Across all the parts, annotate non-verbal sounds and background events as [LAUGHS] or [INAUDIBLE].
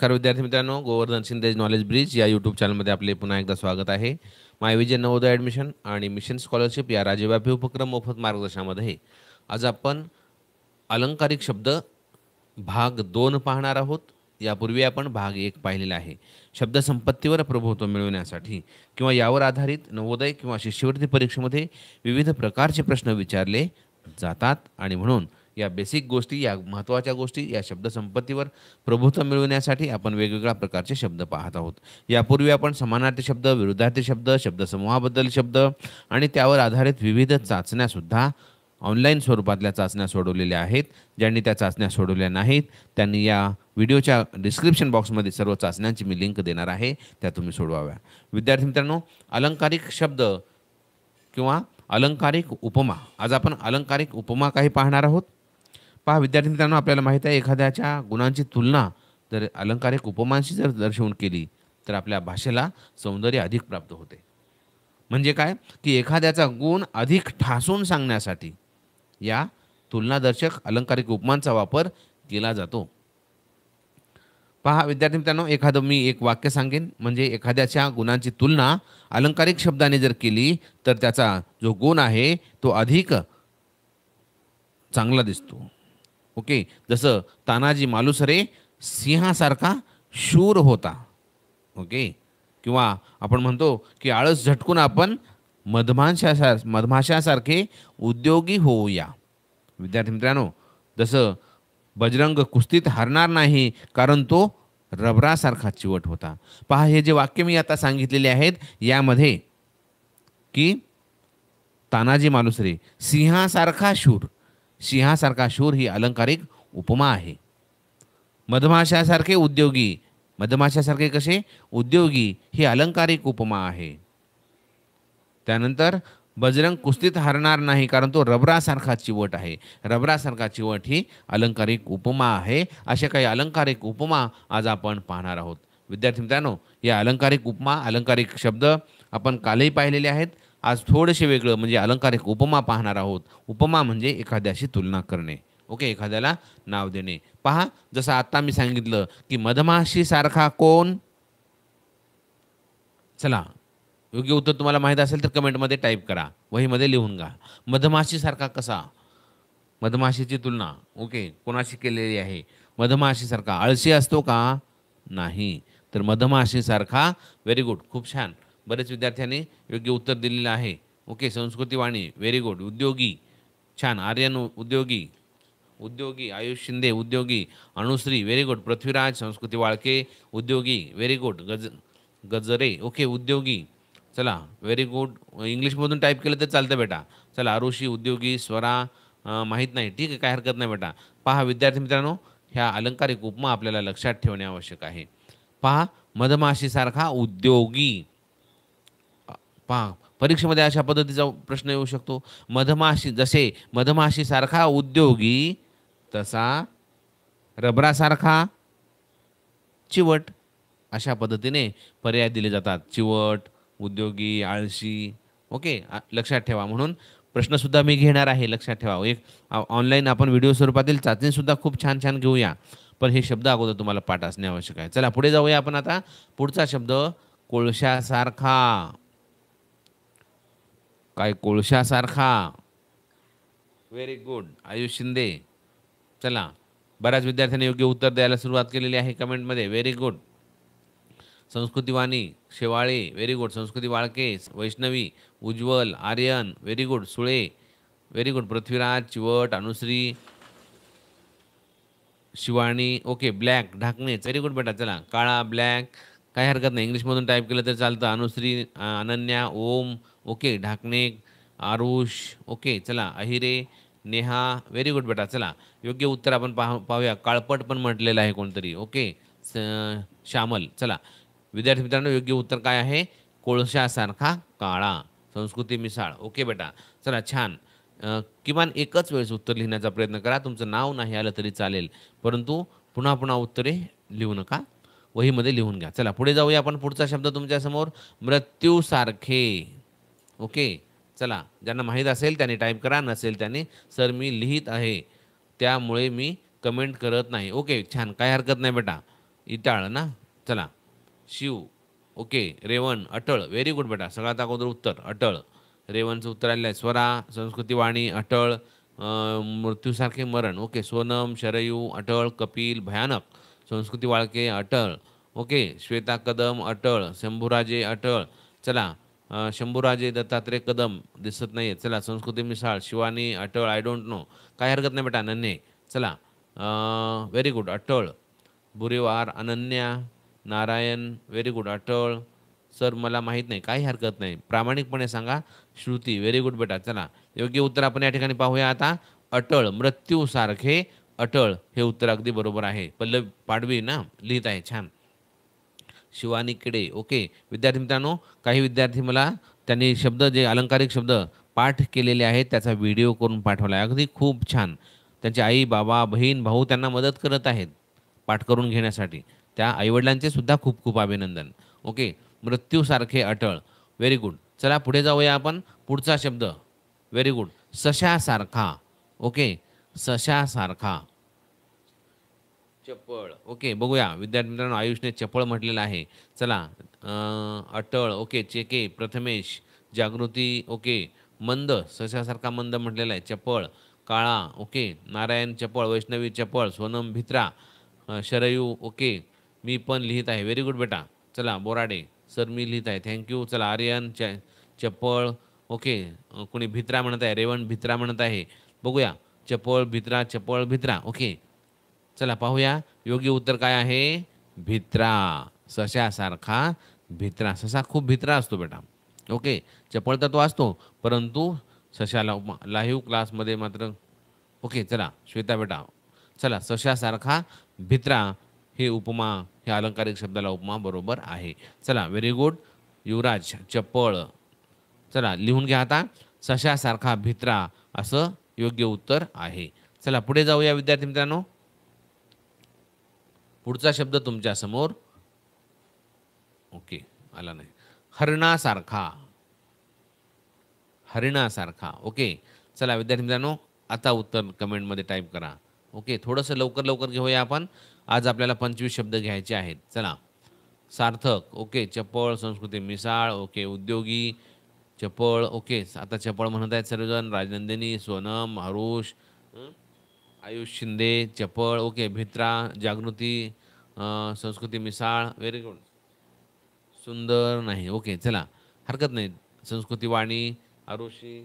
खरं विद्यार्थी मित्रांनो गोवर्धन शिंदेज नॉलेज ब्रिज या यूट्यूब चॅनलमध्ये आपले पुन्हा एकदा स्वागत आहे विजय नवोदय ॲडमिशन आणि मिशन स्कॉलरशिप या राज्यव्यापी उपक्रम मोफत मार्गदर्शनामध्ये आज आपण अलंकारिक शब्द भाग दोन पाहणार आहोत यापूर्वी आपण भाग एक पाहिलेला आहे शब्दसंपत्तीवर प्रभुत्व मिळवण्यासाठी किंवा यावर आधारित नवोदय किंवा शिष्यवृत्ती परीक्षेमध्ये विविध प्रकारचे प्रश्न विचारले जातात आणि म्हणून या बेसिक गोष्टी या महत्त्वाच्या गोष्टी या शब्दसंपत्तीवर प्रभुत्व मिळवण्यासाठी आपण वेगवेगळ्या प्रकारचे शब्द पाहत आहोत यापूर्वी आपण समानार्थी शब्द विरुद्धार्थी शब्द शब्दसमूहाबद्दल शब्द आणि त्यावर आधारित विविध चाचण्यासुद्धा ऑनलाईन स्वरूपातल्या चाचण्या सोडवलेल्या आहेत ज्यांनी त्या चाचण्या सोडवल्या नाहीत त्यांनी या व्हिडिओच्या डिस्क्रिप्शन बॉक्समध्ये सर्व चाचण्यांची मी लिंक देणार आहे त्या तुम्ही सोडवाव्या विद्यार्थी मित्रांनो अलंकारिक शब्द किंवा अलंकारिक उपमा आज आपण अलंकारिक उपमा काही पाहणार आहोत पहा विद्यार्थी मित्रांनो आपल्याला माहीत आहे एखाद्याच्या गुणांची तुलना जर अलंकारिक उपमांशी जर दर्शवून केली तर आपल्या भाषेला सौंदर्य अधिक प्राप्त होते म्हणजे काय की एखाद्याचा गुण अधिक ठासून सांगण्यासाठी या तुलनादर्शक अलंकारिक उपमांचा वापर केला जातो पहा विद्यार्थी मित्रांनो एखादं मी एक वाक्य सांगेन म्हणजे एखाद्याच्या गुणांची तुलना अलंकारिक शब्दाने जर केली तर त्याचा जो गुण आहे तो अधिक चांगला दिसतो ओके जसं तानाजी मालुसरे सिंहासारखा शूर होता ओके किंवा आपण म्हणतो की आळस झटकून आपण मधमाशासार मधमाशासारखे उद्योगी होऊया विद्यार्थी मित्रांनो जसं बजरंग कुस्तीत हरणार नाही कारण तो रबरासारखा चिवट होता पहा हे जे वाक्य मी आता सांगितलेले आहेत यामध्ये की तानाजी मालुसरे सिंहासारखा शूर सिंहासारखा शूर ही अलंकारिक उपमा आहे मधमाशासारखे उद्योगी मधमाशासारखे कसे उद्योगी ही अलंकारिक उपमा आहे त्यानंतर बजरंग कुस्तीत हरणार नाही कारण तो रबरासारखा चिवट आहे रबरासारखा चिवट ही अलंकारिक उपमा आहे अशा काही अलंकारिक उपमा आज आपण पाहणार आहोत विद्यार्थी मित्रांनो या अलंकारिक उपमा अलंकारिक शब्द आपण कालही पाहिलेले आहेत आज थोडेसे वेगळं म्हणजे अलंकारिक उपमा पाहणार आहोत उपमा म्हणजे एखाद्याशी तुलना करणे ओके एखाद्याला नाव देणे पहा जसं आत्ता मी सांगितलं की मधमाशीसारखा कोण चला योग्य उत्तर तुम्हाला माहीत असेल तर कमेंटमध्ये टाईप करा वहीमध्ये लिहून घ्या मधमाशीसारखा कसा मधमाशीची तुलना ओके कोणाशी केलेली आहे मधमाशीसारखा आळशी असतो का नाही तर मधमाशीसारखा व्हेरी गुड खूप छान बरेच विद्यार्थ्यांनी योग्य उत्तर दिलेलं आहे ओके संस्कृतीवाणी व्हेरी गुड उद्योगी छान आर्यन उद्योगी उद्योगी आयुष शिंदे उद्योगी अणुश्री व्हेरी गुड पृथ्वीराज संस्कृती वाळके उद्योगी व्हेरी गुड गज गजरे ओके उद्योगी चला व्हेरी गुड इंग्लिशमधून टाईप केलं तर चालतं बेटा चला आरुषी उद्योगी स्वरा माहीत नाही ठीक आहे काय हरकत नाही बेटा पहा विद्यार्थी मित्रांनो ह्या अलंकारिक उपमा आपल्याला लक्षात ठेवणे आवश्यक आहे पहा मधमाशीसारखा उद्योगी पहा परीक्षेमध्ये अशा पद्धतीचा प्रश्न येऊ शकतो मधमाशी जसे मधमाशीसारखा उद्योगी तसा रबरासारखा चिवट अशा पद्धतीने पर्याय दिले जातात चिवट उद्योगी आळशी ओके लक्षात ठेवा म्हणून प्रश्नसुद्धा मी घेणार आहे लक्षात ठेवा एक ऑनलाईन आपण व्हिडिओ स्वरूपातील चाचणीसुद्धा खूप छान छान घेऊया पण हे शब्द अगोदर तुम्हाला पाठ असणे आवश्यक आहे चला पुढे जाऊया आपण आता पुढचा शब्द कोळशासारखा काय कोळशासारखा व्हेरी गुड आयुष शिंदे चला बऱ्याच विद्यार्थ्यांनी योग्य उत्तर द्यायला सुरुवात केलेली आहे कमेंटमध्ये very good Sanskrutivani Shewale very good Sanskruti Walke Vaishnavi Ujjwal Aryan very good Sule very good Prithviraj Chivate Anushri Shivani okay black Dhakane very good बेटा चला काळा ब्लॅक काही हरकत नाही इंग्लिशमधून टाईप केलं तर चालतं अनुश्री अनन्या ओम ओके ढाकणे आरुष ओके चला अहिरे नेहा व्हेरी गुड बेटा चला योग्य उत्तर आपण पाहू पाहूया काळपट पण म्हटलेलं आहे कोणतरी ओके श्यामल चला विद्यार्थी मित्रांनो योग्य उत्तर काय आहे कोळशासारखा काळा संस्कृती मिसाळ ओके बेटा चला छान किमान एकच वेळेस उत्तर लिहिण्याचा प्रयत्न करा तुमचं नाव नाही आलं तरी चालेल परंतु पुन्हा पुन्हा उत्तरे लिहू नका वहीमध्ये लिहून घ्या चला पुढे जाऊया आपण पुढचा शब्द तुमच्यासमोर मृत्यूसारखे ओके चला ज्यांना माहीत असेल त्यांनी टाईप करा नसेल त्यांनी सर मी लिहित आहे त्यामुळे मी कमेंट करत नाही ओके छान काय हरकत नाही बेटा इटाळ ना चला शिव ओके रेवण अटळ व्हेरी गुड बेटा सगळ्यात अगोदर उत्तर अटळ रेवणचं उत्तर आलेलं आहे स्वरा संस्कृतीवाणी अटळ मृत्यूसारखे मरण ओके सोनम शरयू अटळ कपिल भयानक संस्कृती वाळके अटळ ओके श्वेता कदम अटळ शंभूराजे अटळ चला शंभूराजे दत्तात्रय कदम दिसत नाही आहेत चला संस्कृती मिसाळ शिवानी अटळ आय डोंट नो काय हरकत नाही बेटा अनन्य चला व्हेरी गुड अटळ बुरेवार अनन्या नारायण व्हेरी गुड अटळ सर मला माहीत नाही काही हरकत नाही प्रामाणिकपणे सांगा श्रुती व्हेरी गुड बेटा चला योग्य उत्तर आपण या ठिकाणी पाहूया आता अटळ मृत्यूसारखे अटळ हे उत्तर अगदी बरोबर आहे पल्लव पाडवी ना लिहित आहे छान शिवानी किडे ओके विद्यार्थी मित्रांनो काही विद्यार्थी मला त्यांनी शब्द जे अलंकारिक शब्द पाठ केलेले आहेत त्याचा व्हिडिओ करून पाठवला आहे अगदी खूप छान त्यांची आई बाबा बहीण भाऊ त्यांना मदत करत आहेत पाठ करून घेण्यासाठी त्या आईवडिलांचे सुद्धा खूप खूप अभिनंदन ओके मृत्यूसारखे अटळ व्हेरी गुड चला पुढे जाऊया आपण पुढचा शब्द व्हेरी गुड सशासारखा ओके सशासारखा चपळ ओके बघूया विद्यार्थी मित्रांनो आयुषने चपळ म्हटलेलं आहे चला अटळ ओके चेके प्रथमेश जागृती ओके मंद सशासारखा मंद म्हटलेला आहे चपळ काळा ओके नारायण चपळ वैष्णवी चपळ सोनम भित्रा शरयू ओके मी पण लिहित आहे व्हेरी गुड बेटा चला बोराडे सर मी लिहित आहे थँक्यू चला आर्यन च चपळ ओके कोणी भित्रा म्हणत आहे रेवण भित्रा म्हणत आहे बघूया चपळ भित्रा चपळ भित्रा ओके चला पाहूया योग्य उत्तर काय आहे भित्रा सशासारखा भित्रा ससा खूप भित्रा असतो बेटा ओके चपळ तर तो असतो परंतु सशाला लाईव्ह क्लासमध्ये मात्र ओके चला श्वेता बेटा चला सशासारखा भित्रा हे उपमा हे अलंकारिक शब्दाला उपमा बरोबर आहे चला व्हेरी गुड युवराज चपळ चला लिहून घ्या आता सशासारखा भित्रा असं योग्य उत्तर आहे चला पुढे जाऊया विद्यार्थी मित्रांनो पुढचा शब्द तुमच्या समोर ओके आला नाही हरणासारखा हरिणासारखा ओके चला विद्यार्थी मित्रांनो आता उत्तर कमेंटमध्ये टाईप करा ओके थोडंसं लवकर लवकर घेऊया आपण आज आपल्याला पंचवीस शब्द घ्यायचे आहेत चला सार्थक ओके चपळ संस्कृती मिसाळ ओके उद्योगी चपळ ओके आता चपळ म्हणत आहेत सर्वजण राजनंदिनी सोनम हरुष आयुष शिंदे चपळ ओके भित्रा जागृती संस्कृती मिसाळ व्हेरी गुड सुंदर नाही ओके चला हरकत नाही संस्कृती वाणी आरुषी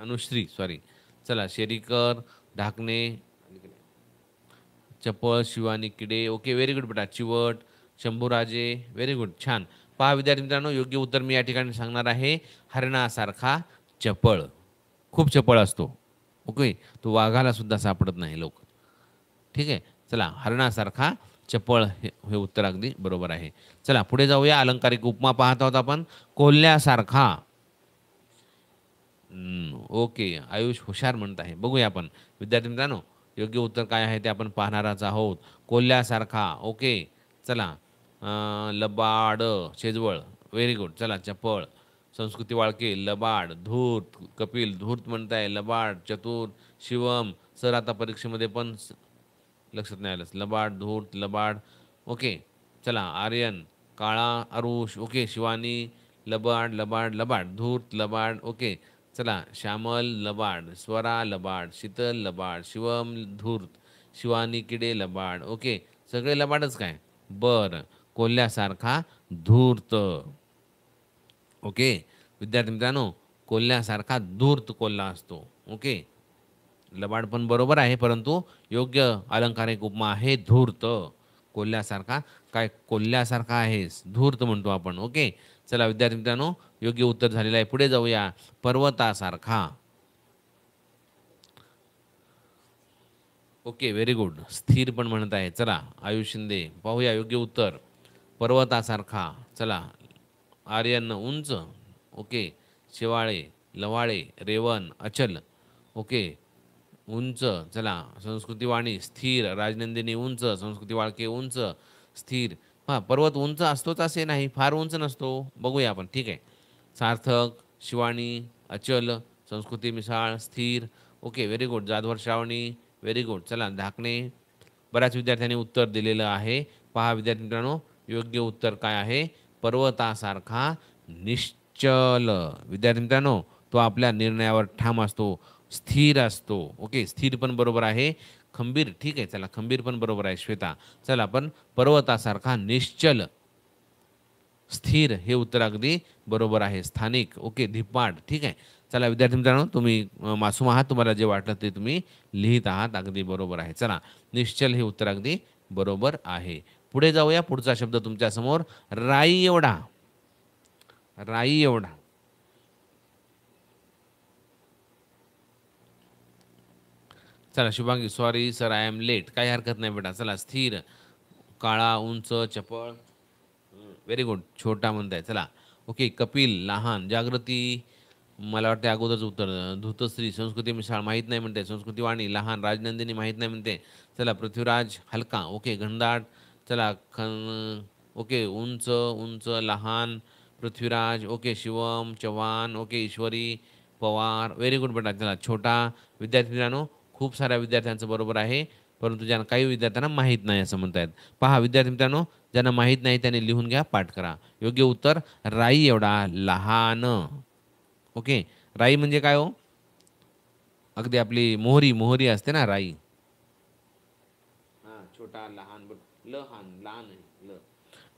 अनुश्री सॉरी चला शेरीकर ढाकणे चपळ शिवानी किडे ओके व्हेरी गुड बेटा चिवट शंभूराजे व्हेरी गुड छान पहा विद्यार्थी मित्रांनो योग्य उत्तर मी या ठिकाणी सांगणार आहे हरणासारखा चपळ खूप चपळ असतो ओके तो वाघाला सुद्धा सापडत नाही लोक ठीक आहे चला हरणासारखा चपळ हे उत्तर अगदी बरोबर आहे चला पुढे जाऊया अलंकारिक उपमा पाहत आहोत आपण कोल्ह्यासारखा ओके आयुष हुशार म्हणत आहे बघूया आपण विद्यार्थी मित्रांनो योग्य उत्तर काय आहे ते आपण पाहणाराच आहोत कोल्ह्यासारखा ओके चला लबाड शेजवळ व्हेरी गुड चला चपळ संस्कृती वाळके लबाड धूर्त कपिल धूर्त म्हणताय लबाड चतुर शिवम सर आता परीक्षेमध्ये पण लक्षात नाही आलंच लबाड धूट लबाड ओके चला आर्यन काळा अरुष ओके शिवानी लबाड लबाड लबाड धूर्त लबाड ओके चला श्यामल लबाड स्वरा लबाड शीतल लबाड शिवम धूर्त शिवानी किडे लबाड ओके सगळे लबाडच काय बर कोल्ह्यासारखा धूर्त ओके विद्यार्थी मित्रांनो कोल्ह्यासारखा धूर्त कोल्हा असतो ओके लबाड पण बरोबर आहे परंतु योग्य अलंकारिक उपमा आहे धूर्त कोल्ह्यासारखा काय कोल्ह्यासारखा आहेस धूर्त म्हणतो आपण ओके चला विद्यार्थी मित्रांनो योग्य उत्तर झालेलं आहे पुढे जाऊया पर्वतासारखा ओके व्हेरी गुड स्थिर पण म्हणत आहे चला आयुष शिंदे पाहूया योग्य उत्तर पर्वतासारखा चला आर्यन उंच ओके शिवाळे लवाळे रेवण अचल ओके उंच चला संस्कृतीवाणी स्थिर राजनंदिनी उंच संस्कृती वाळके उंच स्थिर हां पर्वत उंच असतोच असे नाही फार उंच नसतो बघूया आपण ठीक आहे सार्थक शिवाणी अचल संस्कृती मिसाळ स्थिर okay very good Jadhavar Shravani very good चला धाकणे बऱ्याच विद्यार्थ्यांनी उत्तर दिलेलं आहे पहा विद्यार्थी मित्रांनो योग्य उत्तर काय आहे पर्वतासारखा निश्चल विद्यार्थी मित्रांनो तो आपल्या निर्णयावर ठाम असतो स्थिर असतो ओके स्थिर पण बरोबर आहे खंबीर ठीक आहे चला खंबीर पण बरोबर आहे श्वेता चला आपण पर्वतासारखा निश्चल स्थिर हे उत्तर अगदी बरोबर आहे स्थानिक ओके धिपाट ठीक आहे चला विद्यार्थी मित्रांनो तुम्ही मासूम आहात तुम्हाला जे वाटलं ते तुम्ही लिहित आहात अगदी बरोबर आहे चला निश्चल हे उत्तर अगदी बरोबर आहे पुढे जाऊया पुढचा शब्द तुमच्यासमोर राई एवढा राई एवढा चला Shubhangi sorry sir I am late काही हरकत नाही बेटा चला स्थिर काळा उंच चपळ व्हेरी गुड छोटा म्हणताय चला ओके कपिल लहान जागृती मला वाटते अगोदरच उत्तर धुतश्री संस्कृती मिसाळ माहीत नाही म्हणते संस्कृती वाणी लहान राजनंदिनी माहीत नाही म्हणते चला पृथ्वीराज हलका ओके घनदाट चला खन ओके उंच उंच लहान Prithviraj okay Shivam Chavan okay Ishwari Pawar very good बेटा चला छोटा विद्यार्थी मित्रांनो खूप साऱ्या विद्यार्थ्यांचं बरोबर आहे परंतु ज्यांना काही विद्यार्थ्यांना माहीत नाही असं म्हणतायत पहा विद्यार्थी मित्रांनो ज्यांना माहीत नाही त्यांनी लिहून घ्या पाठ करा योग्य उत्तर राई एवढा लहान ओके राई म्हणजे काय हो अगदी आपली मोहरी मोहरी असते ना राई छोटा लहान लहान लहान ल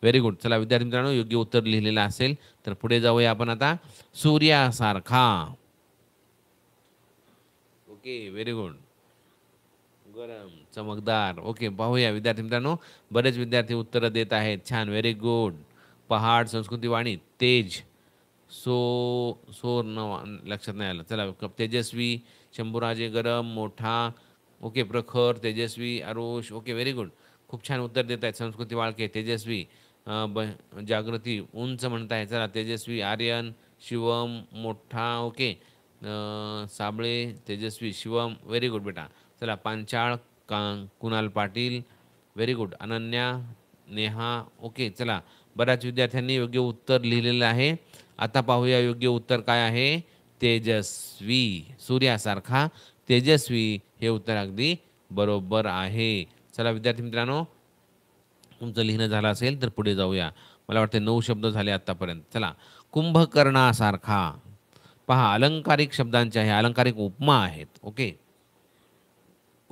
व्हेरी गुड चला विद्यार्थी मित्रांनो योग्य उत्तर लिहिलेलं असेल तर पुढे जाऊया आपण आता सूर्यासारखा ओके व्हेरी गुड चमकदार ओके पाहूया विद्यार्थी मित्रांनो बरेच विद्यार्थी उत्तरं देत आहेत छान व्हेरी गुड पहाड संस्कृती वाणी तेज सो सो न लक्षात नाही आलं चला तेजस्वी शंभूराजे गरम मोठा ओके प्रखर तेजस्वी आरुष ओके व्हेरी गुड खूप छान उत्तर देत आहेत संस्कृती वाळके तेजस्वी जागृती उंच म्हणत आहे चला तेजस्वी आर्यन शिवम मोठा ओके साबळे तेजस्वी शिवम व्हेरी गुड बेटा चला पांचाळ का Kunal Patil very good Ananya Neha okay चला बऱ्याच विद्यार्थ्यांनी योग्य उत्तर लिहिलेलं आहे आता पाहूया योग्य उत्तर काय आहे तेजस्वी सूर्यासारखा तेजस्वी हे उत्तर अगदी बरोबर आहे चला विद्यार्थी मित्रांनो तुमचं लिहिणं झालं असेल तर पुढे जाऊया मला वाटते नऊ शब्द झाले आत्तापर्यंत चला कुंभकर्णासारखा पहा अलंकारिक शब्दांचे आहे अलंकारिक उपमा आहेत ओके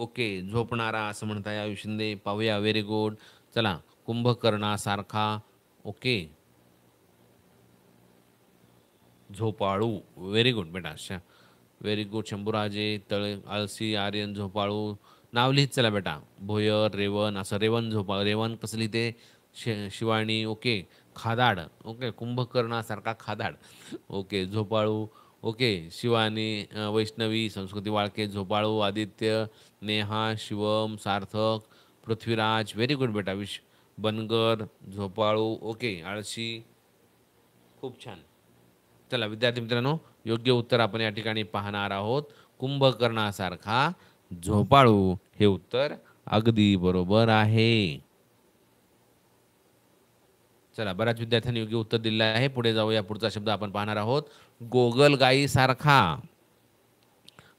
ओके झोपणारा असं म्हणता या शिंदे पाहूया व्हेरी गुड चला कुंभकर्णासारखा ओके झोपाळू व्हेरी गुड बेटा व्हेरी गुड शंभूराजे तळे आळसी आर्यन झोपाळू नाव लिहित चला बेटा भोयर रेवन असं रेवन झोपा रेवन कसं लिहिते शि शिवाणी ओके खादाड ओके कुंभकर्णासारखा खादाड ओके झोपाळू ओके शिवानी वैष्णवी संस्कृती वाळके झोपाळू आदित्य नेहा शिवम सार्थक पृथ्वीराज व्हेरी गुड बेटा विश बनगर झोपाळू ओके आळशी खूप छान चला विद्यार्थी मित्रांनो योग्य उत्तर आपण या ठिकाणी पाहणार आहोत कुंभकर्णासारखा झोपाळू हे उत्तर अगदी बरोबर आहे चला बऱ्याच विद्यार्थ्यांनी योग्य उत्तर दिलं आहे पुढे जाऊ या पुढचा शब्द आपण पाहणार आहोत गोगल सारखा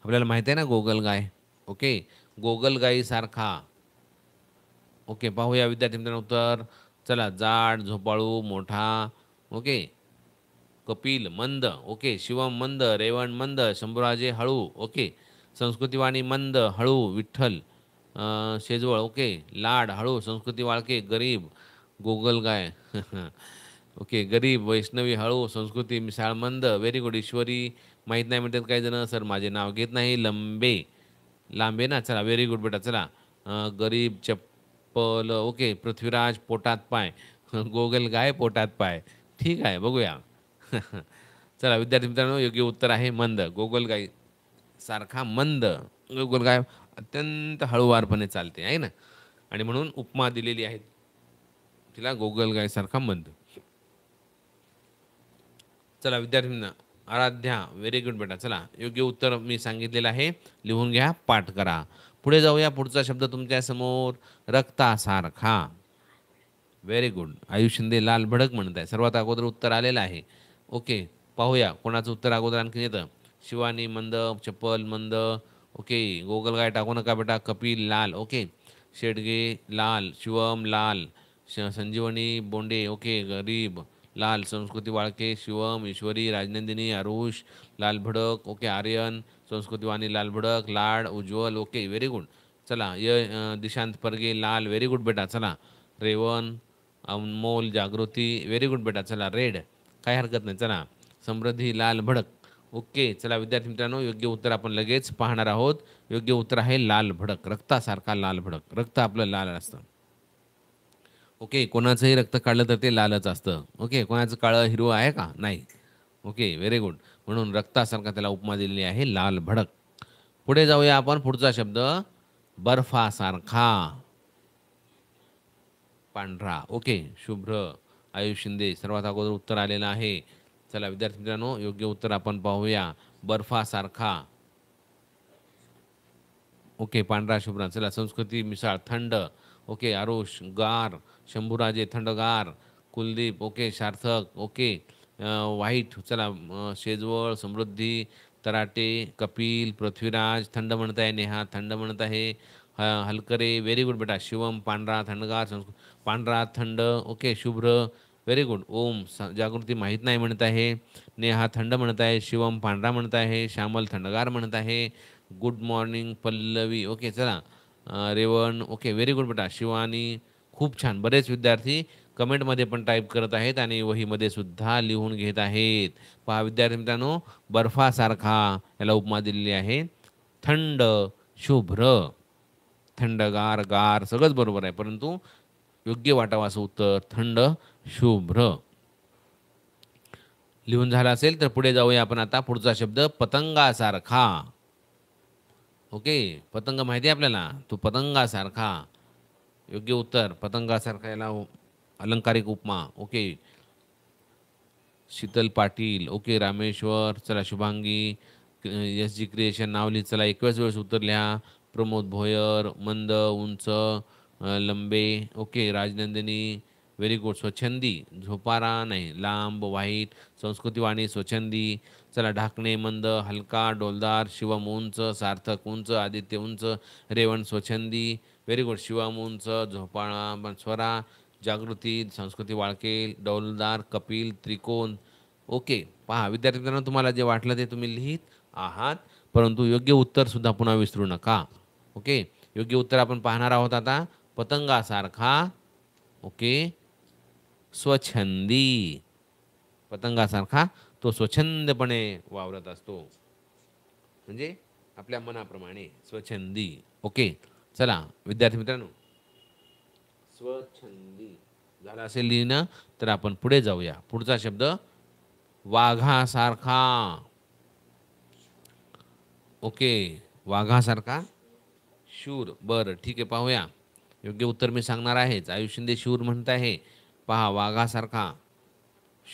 आपल्याला माहिती आहे ना गोगल गाय ओके गोगल सारखा ओके पाहूया विद्यार्थी मित्रांनो उत्तर चला जाड झोपाळू मोठा ओके कपिल मंद ओके शिवम मंद रेवण मंद शंभूराजे हळू ओके संस्कृतीवाणी मंद हळू विठ्ठल शेजवळ ओके लाड हळू संस्कृती वाळके गरीब गोगल गाय ओके [LAUGHS] गरीब वैष्णवी हळू संस्कृती मिसाळ मंद व्हेरी गुड ईश्वरी माहीत नाही म्हणतात काही जण सर माझे नाव घेत नाही लंबे लांबे ना चला व्हेरी गुड बेटा चला गरीब चप्पल ओके पृथ्वीराज पोटात पाय गोगल [LAUGHS] गाय पोटात पाय ठीक आहे बघूया [LAUGHS] चला विद्यार्थी मित्रांनो योग्य उत्तर आहे मंद गोगल गाय सारखा मंद गोगल गाय अत्यंत हळूवारपणे चालते आहे ना आणि म्हणून उपमा दिलेली आहेत तिला गोगल गायसारखा मंद चला विद्यार्थ्यांना आराध्या व्हेरी गुड बेटा चला योग्य उत्तर मी सांगितलेलं आहे लिहून घ्या पाठ करा पुढे जाऊया पुढचा शब्द तुमच्या समोर रक्तासारखा व्हेरी गुड आयुष शिंदे लाल भडक म्हणत आहे सर्वात अगोदर उत्तर आलेलं आहे ओके पाहूया कोणाचं उत्तर अगोदर आणखीन येतं शिवानी मंद चप्पल मंद ओके गोगल गाय टाकू नका बेटा कपिल लाल ओके शेडगे लाल शिवम लाल संजीवनी बोंडे ओके गरीब लाल संस्कृती वाळके शिवम ईश्वरी राजनंदिनी आरुष लाल भडक ओके आर्यन संस्कृती वाणी लाल भडक Lad Ujjwal okay very good चला य दिशांत परगे लाल व्हेरी गुड बेटा चला रेवन अनमोल जागृती व्हेरी गुड बेटा चला रेड काही हरकत नाही चला समृद्धी लाल भडक ओके चला विद्यार्थी मित्रांनो योग्य उत्तर आपण लगेच पाहणार आहोत योग्य उत्तर आहे लाल भडक रक्तासारखा लाल भडक रक्त आपलं लाल असतं ओके कोणाचंही रक्त काढलं तर ते लालच असतं ओके कोणाचं काळं हिरो आहे का नाही ओके व्हेरी गुड म्हणून रक्तासारखा त्याला उपमा दिलेली आहे लाल भडक पुढे जाऊया आपण पुढचा शब्द बर्फासारखा पांढरा ओके शुभ्र आयुष शिंदे सर्वात अगोदर उत्तर आलेलं आहे चला विद्यार्थी मित्रांनो योग्य उत्तर आपण पाहूया बर्फासारखा ओके पांढरा शुभ्र चला संस्कृती मिसाळ थंड ओके आरुष गार शंभूराजे थंडगार कुलदीप ओके सार्थक ओके वाईट चला शेजवळ समृद्धी तराटे कपिल पृथ्वीराज थंड म्हणत आहे नेहा थंड म्हणत आहे ह हलकरे व्हेरी गुड बेटा शिवम पांढरा थंडगार संस्कृत पांढरा थंड ओके शुभ्र व्हेरी गुड ओम जागृती माहीत नाही म्हणत आहे नेहा थंड म्हणत आहे शिवम पांढरा म्हणत आहे श्यामल थंडगार म्हणत आहे गुड मॉर्निंग पल्लवी ओके चला रेवण ओके व्हेरी गुड बेटा शिवानी खूप छान बरेच विद्यार्थी कमेंटमध्ये पण टाईप करत आहेत आणि वहीमध्ये सुद्धा लिहून घेत आहेत पहा विद्यार्थी मित्रांनो बर्फासारखा याला उपमा दिलेली आहे थंड शुभ्र थंडगार गार सगळंच बरोबर आहे परंतु योग्य वाटावं असं उत्तर थंड शुभ्र लिहून झालं असेल तर पुढे जाऊया आपण आता पुढचा शब्द पतंगासारखा ओके पतंग माहिती आहे आपल्याला तो पतंगासारखा योग्य उत्तर पतंगासारखा याला अलंकारिक उपमा ओके शीतल पाटील ओके रामेश्वर चला शुभांगी एस जी क्रिएशन नावली चला एकवीस वेळेस उत्तर लिहा प्रमोद भोयर मंद उंच लंबे ओके राजनंदिनी व्हेरी गुड स्वच्छंदी झोपारा नाही लांब वाईट संस्कृतीवाणी स्वच्छंदी चला ढाकणे मंद हलका डोलदार शिवम उंच सार्थक उंच आदित्य उंच रेवण स्वच्छंदी व्हेरी गुड शिवामुंच झोपाळा स्वरा जागृती संस्कृती वाळके डौलदार कपिल त्रिकोण ओके पहा विद्यार्थी मित्रांनो तुम्हाला जे वाटलं ते तुम्ही लिहित आहात परंतु योग्य उत्तरसुद्धा पुन्हा विसरू नका ओके योग्य उत्तर आपण पाहणार आहोत आता पतंगासारखा ओके स्वच्छंदी पतंगासारखा तो स्वच्छंदपणे वावरत असतो म्हणजे आपल्या मनाप्रमाणे स्वच्छंदी ओके चला विद्यार्थी मित्रांनो स्वछंदी झाला असेल लिहिणं तर आपण पुढे जाऊया पुढचा शब्द वाघासारखा ओके वाघासारखा शूर बर ठीक आहे पाहूया योग्य उत्तर मी सांगणार आहेच आयुष शिंदे शूर म्हणत आहे पहा वाघासारखा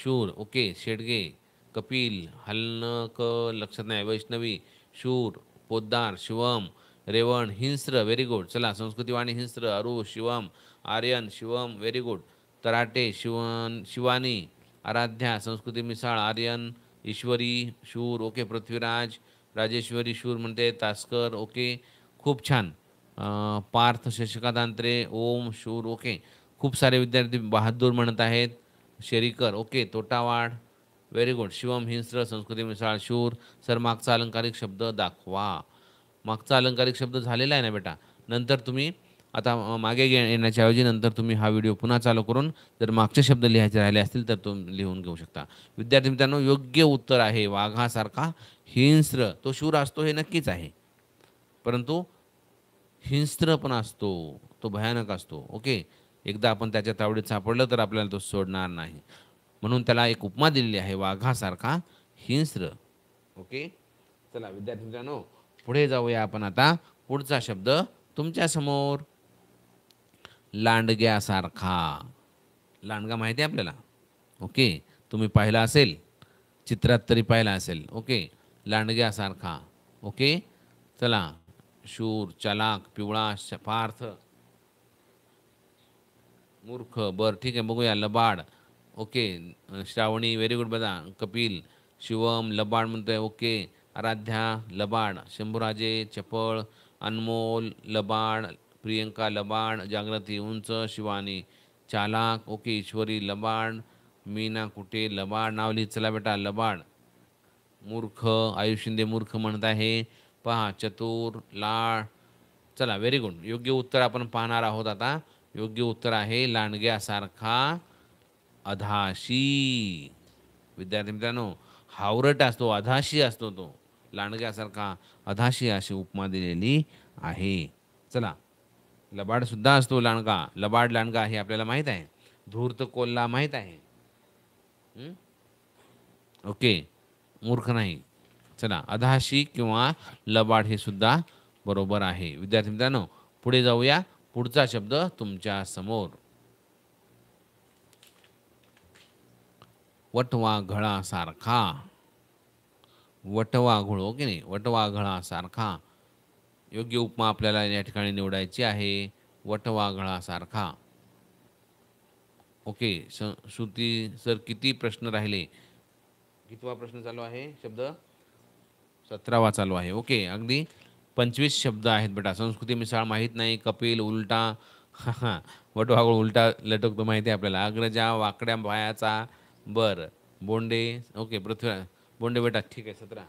शूर ओके शेडगे कपिल हलनक लक्षात नाही वैष्णवी शूर पोद्दार शिवम रेवण हिंस्र व्हेरी गुड चला संस्कृतीवाणी हिंस्र अरु शिवम आर्यन शिवम व्हेरी गुड तराटे शिवन शिवानी आराध्या संस्कृती मिसाळ आर्यन ईश्वरी शूर ओके पृथ्वीराज राजेश्वरी शूर म्हणते तास्कर ओके खूप छान पार्थ शशिकादांत्रे ओम शूर ओके खूप सारे विद्यार्थी बहादूर म्हणत आहेत Sherikar okay Totawad very good Shivam हिंस्र संस्कृती मिसाळ शूर सर मागचा अलंकारिक शब्द दाखवा मागचा अलंकारिक शब्द झालेला आहे ना बेटा नंतर तुम्ही आता मागे येण्याच्या ऐवजी नंतर तुम्ही हा व्हिडिओ पुन्हा चालू करून जर मागचे शब्द लिहायचे राहिले असतील तर तो लिहून घेऊ शकता विद्यार्थी मित्रांनो योग्य उत्तर आहे वाघासारखा हिंस्र तो शूर असतो हे नक्कीच आहे परंतु हिंस्त्र पण असतो तो भयानक असतो ओके एकदा आपण त्याच्या तावडीत सापडलं तर आपल्याला तो सोडणार नाही म्हणून त्याला एक उपमा दिलेली आहे वाघासारखा हिंस्र ओके चला विद्यार्थी मित्रांनो पुढे जाऊया आपण आता पुढचा शब्द तुमच्या समोर लांडग्यासारखा लांडगा माहिती आहे आपल्याला ओके तुम्ही पाहिला असेल चित्रात तरी पाहिला असेल ओके लांडग्यासारखा ओके चला शूर चलाक पिवळा शपार्थ मूर्ख बर ठीक आहे बघूया लबाड ओके श्रावणी व्हेरी गुड बघा कपिल शिवम लबाड म्हणतोय ओके आराध्या लबाण शंभूराजे चपळ अनमोल लबाण प्रियंका लबाण जागृती उंच शिवानी चालाक ओके ईश्वरी लबाण मीना कुटे लबाण नावली चला बेटा लबाण मूर्ख शिंदे मूर्ख म्हणत आहे पहा चतुर लाळ चला व्हेरी गुड योग्य उत्तर आपण पाहणार आहोत आता योग्य उत्तर आहे लांडग्यासारखा अधाशी विद्यार्थी मित्रांनो हावरट असतो अधाशी असतो तो लांडग्यासारखा अधाशी अशी उपमा दिलेली आहे चला लबाड सुद्धा असतो लांडगा लबाड लांडगा हे आपल्याला माहीत आहे धूर्त कोल्हा माहीत आहे ओके मूर्ख नाही चला अधाशी किंवा लबाड हे सुद्धा बरोबर आहे विद्यार्थी मित्रांनो पुढे जाऊया पुढचा शब्द तुमच्या समोर वटवा सारखा वटवाघुळो हो ओके नाही वटवाघळासारखा योग्य उपमा आपल्याला या ठिकाणी निवडायची आहे वटवाघळासारखा ओके श्रुती सर किती प्रश्न राहिले कितवा प्रश्न चालू आहे शब्द सतरावा चालू आहे ओके अगदी पंचवीस शब्द आहेत बेटा संस्कृती मिसाळ माहीत नाही कपिल उलटा हा उलटा लटकतो माहिती आहे आपल्याला अग्रजा वाकड्या बायाचा बर बोंडे ओके पृथ्वी बोंडे बेटा ठीक आहे सतरा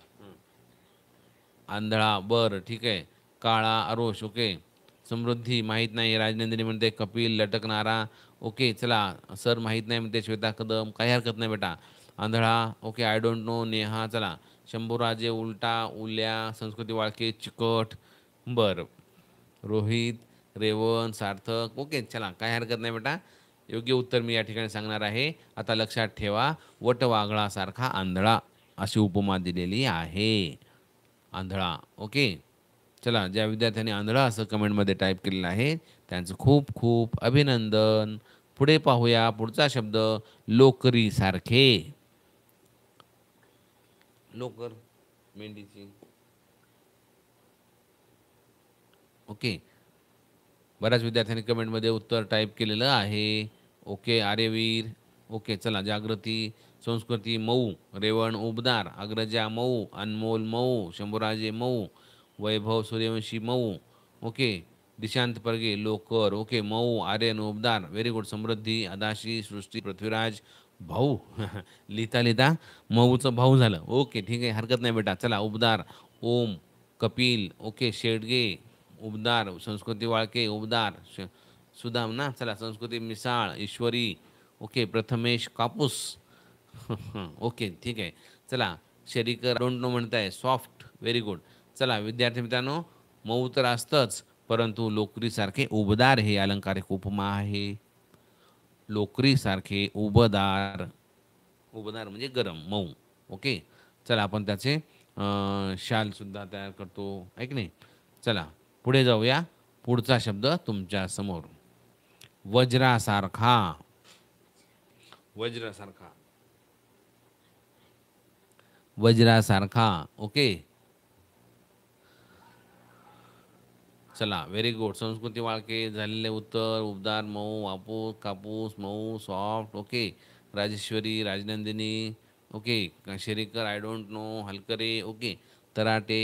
आंधळा बर ठीक आहे काळा आरोश ओके समृद्धी माहीत नाही राजनंदिनी म्हणते कपिल लटकणारा ओके चला सर माहीत नाही म्हणते श्वेता कदम काही हरकत नाही बेटा आंधळा okay I don't know Neha चला शंभूराजे उलटा उल्या संस्कृती वाळके चिकट बर रोहित रेवन सार्थक ओके चला काय हरकत नाही बेटा योग्य उत्तर मी या ठिकाणी सांगणार आहे आता लक्षात ठेवा वटवाघळासारखा आंधळा अशी उपमा दिलेली आहे आंधळा ओके चला ज्या विद्यार्थ्यांनी आंधळा असं कमेंटमध्ये टाईप केलेलं आहे त्यांचं खूप खूप अभिनंदन पुढे पाहूया पुढचा शब्द सारखे लोकर मेंढीची ओके बऱ्याच विद्यार्थ्यांनी कमेंटमध्ये उत्तर टाईप केलेलं आहे ओके आर्यवीर ओके चला जागृती संस्कृती मऊ रेवण उबदार अग्रजा मऊ अनमोल मऊ शंभुराजे मऊ वैभव सूर्यवंशी मऊ ओके दिशांत परगे लोकर ओके मऊ आर्यन उबदार व्हेरी गुड समृद्धी अदाशी सृष्टी पृथ्वीराज भाऊ [LAUGHS] लिहिता लिहिता मऊचं भाऊ झालं ओके ठीक आहे हरकत नाही बेटा चला उबदार ओम कपिल ओके शेडगे उबदार संस्कृती वाळके उबदार सुदाम ना चला संस्कृती मिसाळ ईश्वरी ओके प्रथमेश कापूस [LAUGHS] ओके ठीक आहे चला शरीकर डोंट नो म्हणताय सॉफ्ट व्हेरी गुड चला विद्यार्थी मित्रांनो मऊ तर असतंच परंतु लोकरीसारखे उबदार हे अलंकारिक उपमा आहे लोकरीसारखे उबदार उबदार म्हणजे गरम मऊ ओके चला आपण त्याचे शाल सुद्धा तयार करतो ऐक नाही चला पुढे जाऊया पुढचा शब्द तुमच्या समोर वज्रासारखा वज्रासारखा वज्रासारखा ओके चला व्हेरी गुड संस्कृती वाळके झालेले उत्तर उबदार मऊ वापूस कापूस मऊ soft okay Rajeshwari Rajnandini okay Sherikar I don't know Halkare okay Tarate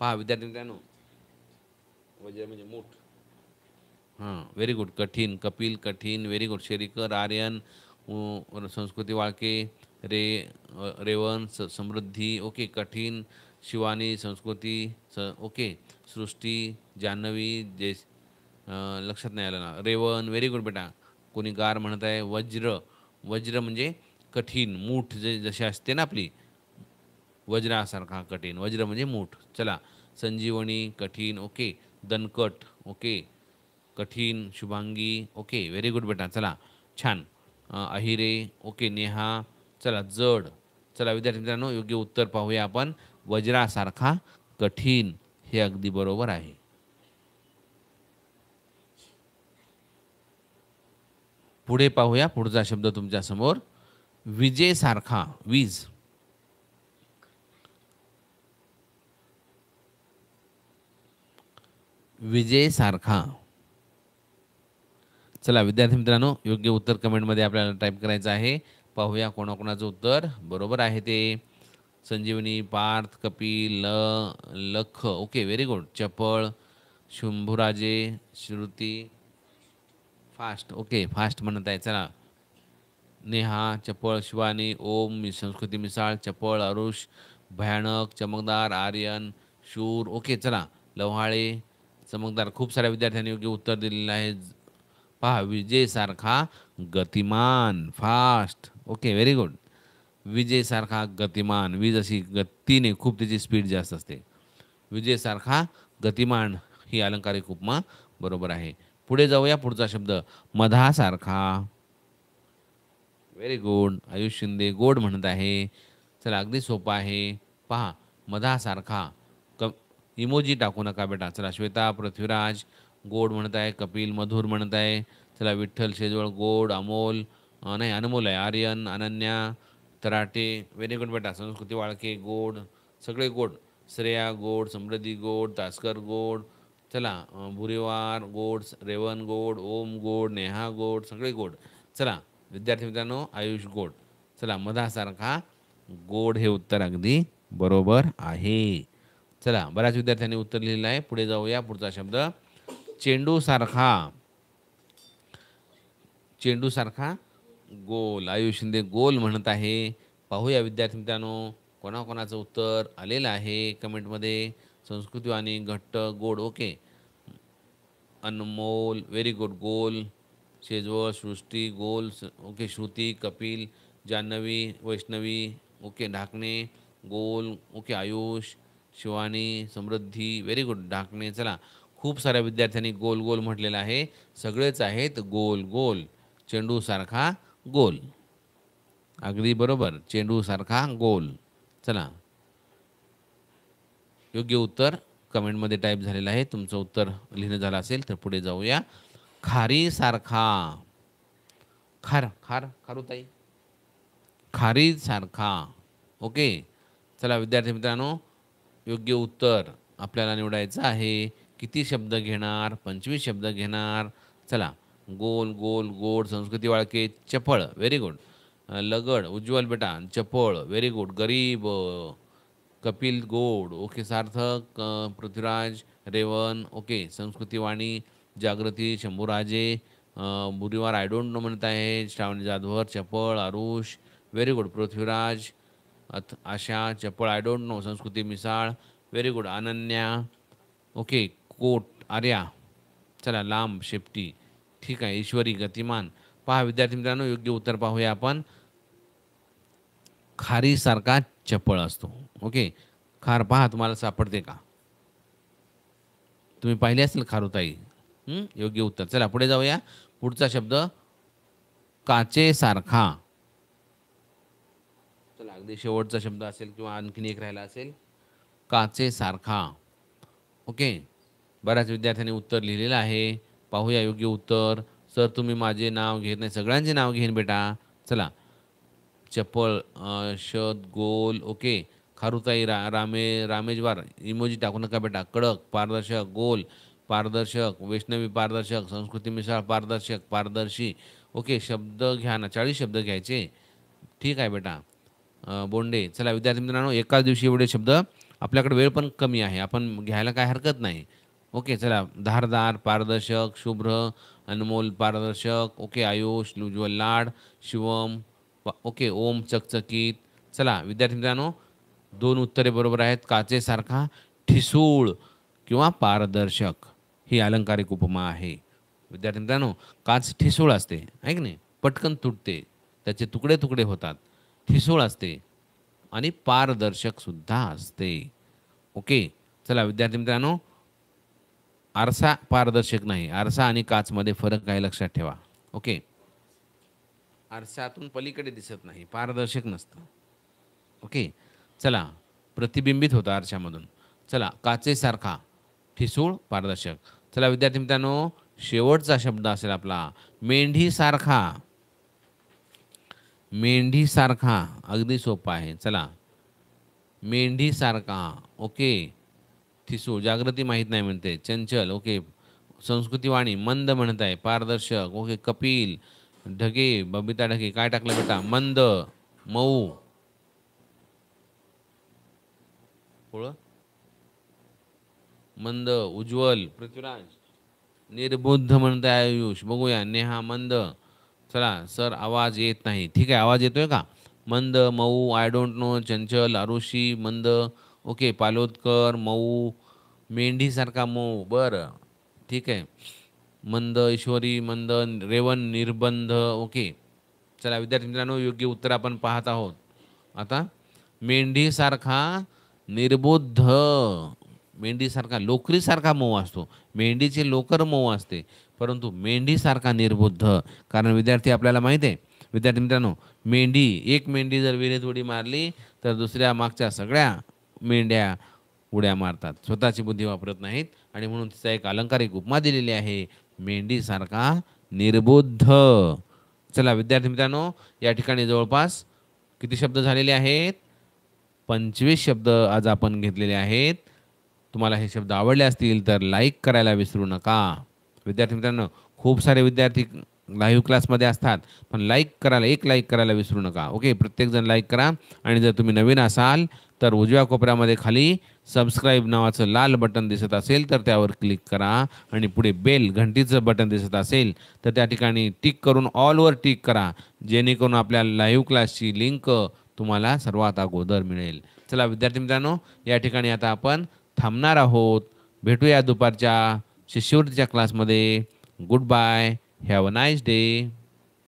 पहा विद्यार्थी मित्रांनो वज्र म्हणजे मूठ हां व्हेरी गुड कठीण कपिल कठीण व्हेरी गुड शेरीकर आर्यन संस्कृती वाळके रे रेवन समृद्धी ओके कठीण शिवानी संस्कृती स ओके सृष्टी जान्हवी जे लक्षात नाही आलं ना रेवन व्हेरी गुड बेटा कोणी गार म्हणत आहे वज्र वज्र म्हणजे कठीण मूठ जे जशी असते ना आपली वज्रासारखा कठीण वज्र म्हणजे मूठ चला संजीवनी कठीण ओके दनकट ओके कठीण शुभांगी ओके व्हेरी गुड बेटा चला छान अहिरे ओके नेहा चला जड चला विद्यार्थी मित्रांनो योग्य उत्तर पाहूया आपण वज्रासारखा कठीण हे अगदी बरोबर आहे पुढे पाहूया पुढचा शब्द समोर, तुमच्या तुमच्यासमोर सारखा, वीज सारखा, चला विद्यार्थी मित्रांनो योग्य उत्तर कमेंटमध्ये आपल्याला टाईप करायचं आहे पाहूया कोणाकोणाचं उत्तर बरोबर आहे ते संजीवनी पार्थ कपिल ल लख ओके व्हेरी गुड चपळ Shambhuraje Shruti fast okay fast म्हणत आहे चला नेहा चपळ शिवानी ओम संस्कृती मिसाळ चपळ अरुष भयानक चमकदार आर्यन शूर ओके चला लव्हाळे चमकदार खूप साऱ्या विद्यार्थ्यांनी योग्य उत्तर दिलेलं आहे पहा विजयसारखा गतिमान फास्ट ओके व्हेरी गुड सारखा गतिमान वीज अशी गतीने खूप त्याची स्पीड जास्त असते सारखा गतिमान ही अलंकारिक उपमा बरोबर आहे पुढे जाऊया पुढचा शब्द मधासारखा व्हेरी गुड आयुष शिंदे गोड म्हणत आहे चला अगदी सोपा आहे पहा मधासारखा क इमोजी टाकू नका बेटा चला श्वेता पृथ्वीराज गोड म्हणत आहे कपिल मधुर म्हणत आहे चला विठ्ठल शेजवळ गोड अमोल नाही अनमोल आहे आर्यन अनन्या तराटे व्हेरी गुड बेटा संस्कृती वाळके गोड सगळे गोड श्रेया गोड समृद्धी गोड तास्कर गोड चला भुरेवार गोड रेवन गोड ओम गोड नेहा गोड सगळे गोड चला विद्यार्थी मित्रांनो आयुष गोड चला मधासारखा गोड हे उत्तर अगदी बरोबर आहे चला बऱ्याच विद्यार्थ्यांनी उत्तर लिहिलं आहे पुढे जाऊया पुढचा शब्द चेंडूसारखा चेंडूसारखा गोल आयुष शिंदे गोल म्हणत आहे पाहूया विद्यार्थी मित्रांनो कोणाकोणाचं उत्तर आलेलं आहे कमेंटमध्ये आणि घट्ट गोड ओके अनमोल व्हेरी गुड गोल शेजवळ सृष्टी गोल ओके श्रुती कपिल जान्हवी वैष्णवी ओके ढाकणे गोल okay Ayush Shivani Samruddhi very good Dhakane चला खूप साऱ्या विद्यार्थ्यांनी गोल गोल म्हटलेलं आहे सगळेच आहेत गोल गोल चेंडूसारखा गोल अगदी बरोबर चेंडूसारखा गोल चला योग्य उत्तर कमेंटमध्ये टाईप झालेलं आहे तुमचं उत्तर लिहिणं झालं असेल तर पुढे जाऊया खारी सारखा खार खार खारुताई सारखा ओके चला विद्यार्थी मित्रांनो योग्य उत्तर आपल्याला निवडायचं आहे किती शब्द घेणार पंचवीस शब्द घेणार चला गोल गोल गोड संस्कृती वाळके चपळ व्हेरी गुड लगड उज्ज्वल बेटा चपळ व्हेरी गुड गरीब कपिल गोड ओके सार्थक पृथ्वीराज रेवन ओके संस्कृतीवाणी जागृती शंभूराजे बुधवार आय डोंट नो म्हणत आहे श्रावणी जाधवर चपळ आरुष व्हेरी गुड पृथ्वीराज अथ आशा चपळ I don't know Sanskruti Misal very good Ananya okay कोट आर्या चला लांब शेपटी ठीक आहे ईश्वरी गतिमान पहा विद्यार्थी मित्रांनो योग्य उत्तर पाहूया आपण खारीसारखा चपळ असतो ओके खार पहा तुम्हाला सापडते का तुम्ही पाहिले असेल खारुताई योग्य उत्तर चला पुढे जाऊया पुढचा शब्द सारखा चला अगदी शेवटचा शब्द असेल किंवा आणखीन एक राहिला असेल सारखा ओके बऱ्याच विद्यार्थ्यांनी उत्तर लिहिलेलं आहे पाहूया योग्य उत्तर सर तुम्ही माझे नाव घेत नाही सगळ्यांचे नाव घेईन बेटा चला चप्पल शत गोल ओके खारुताई रा रामे रामेजवार इमोजी टाकू नका बेटा कडक पारदर्शक गोल पारदर्शक वैष्णवी पारदर्शक संस्कृती मिसाळ पारदर्शक पारदर्शी ओके शब्द घ्या ना चाळीस शब्द घ्यायचे ठीक आहे बेटा बोंडे चला विद्यार्थी मित्रांनो एकाच दिवशी एवढे शब्द आपल्याकडे वेळ पण कमी आहे आपण घ्यायला काय हरकत नाही ओके चला धारदार पारदर्शक शुभ्र अनमोल पारदर्शक ओके आयुष उज्ज्वल लाड शिवम ओके ओम चकचकीत चला विद्यार्थी मित्रांनो दोन उत्तरे बरोबर आहेत काचेसारखा ठिसूळ किंवा पारदर्शक ही अलंकारिक उपमा आहे विद्यार्थी मित्रांनो काच ठिसूळ असते आहे की नाही पटकन तुटते त्याचे तुकडे तुकडे होतात ठिसूळ असते आणि पारदर्शक सुद्धा असते ओके चला विद्यार्थी मित्रांनो आरसा पारदर्शक नाही आरसा आणि काचमध्ये फरक काय लक्षात ठेवा ओके आरशातून पलीकडे दिसत नाही पारदर्शक नसतं ओके चला प्रतिबिंबित होतं आरशामधून चला काचेसारखा ठिसूळ पारदर्शक चला विद्यार्थी मित्रांनो शेवटचा शब्द असेल आपला मेंढीसारखा मेंढीसारखा अगदी सोपा आहे चला मेंढीसारखा ओके ठिसू जागृती माहीत नाही म्हणते चंचल ओके संस्कृतीवाणी मंद म्हणत आहे पारदर्शक ओके कपिल ढगे बबिता ढगे काय टाकलं बेटा मंद मऊ मंद उज्ज्वल पृथ्वीराज निर्बुद्ध आहे आयुष बघूया नेहा मंद चला सर आवाज येत नाही ठीक आहे आवाज येतोय का मंद मऊ आय डोंट नो चंचल आरुषी मंद ओके पालोदकर मऊ मेंढीसारखा मऊ बरं ठीक आहे मंद ईश्वरी मंद रेवन निर्बंध ओके चला विद्यार्थी मित्रांनो योग्य उत्तर आपण पाहत आहोत आता मेंढीसारखा निर्बुद्ध मेंढीसारखा लोकरीसारखा मऊ असतो मेंढीचे लोकर मऊ असते परंतु मेंढीसारखा निर्बुद्ध कारण विद्यार्थी आपल्याला माहीत आहे विद्यार्थी मित्रांनो मेंढी एक मेंढी जर विहिरीत उडी मारली तर दुसऱ्या मागच्या सगळ्या मेंढ्या उड्या मारतात स्वतःची बुद्धी वापरत नाहीत आणि म्हणून तिचा एक अलंकारिक उपमा दिलेली आहे मेंढीसारखा निर्बुद्ध चला विद्यार्थी मित्रांनो या ठिकाणी जवळपास किती शब्द झालेले आहेत पंचवीस शब्द आज आपण घेतलेले आहेत तुम्हाला हे शब्द आवडले असतील तर लाईक करायला विसरू नका विद्यार्थी मित्रांनो खूप सारे विद्यार्थी लाईव्ह क्लासमध्ये असतात पण लाईक करायला एक लाईक करायला विसरू नका ओके प्रत्येकजण लाईक करा आणि जर तुम्ही नवीन असाल तर उजव्या कोपऱ्यामध्ये खाली सबस्क्राईब नावाचं लाल बटन दिसत असेल तर त्यावर क्लिक करा आणि पुढे बेल घंटीचं बटन दिसत असेल तर त्या ठिकाणी टिक करून ऑलवर टिक करा जेणेकरून आपल्या लाईव्ह क्लासची लिंक तुम्हाला सर्वात अगोदर मिळेल चला विद्यार्थी मित्रांनो या ठिकाणी आता आपण थांबणार आहोत भेटूया दुपारच्या शिष्यवृत्तीच्या क्लासमध्ये good bye have a nice day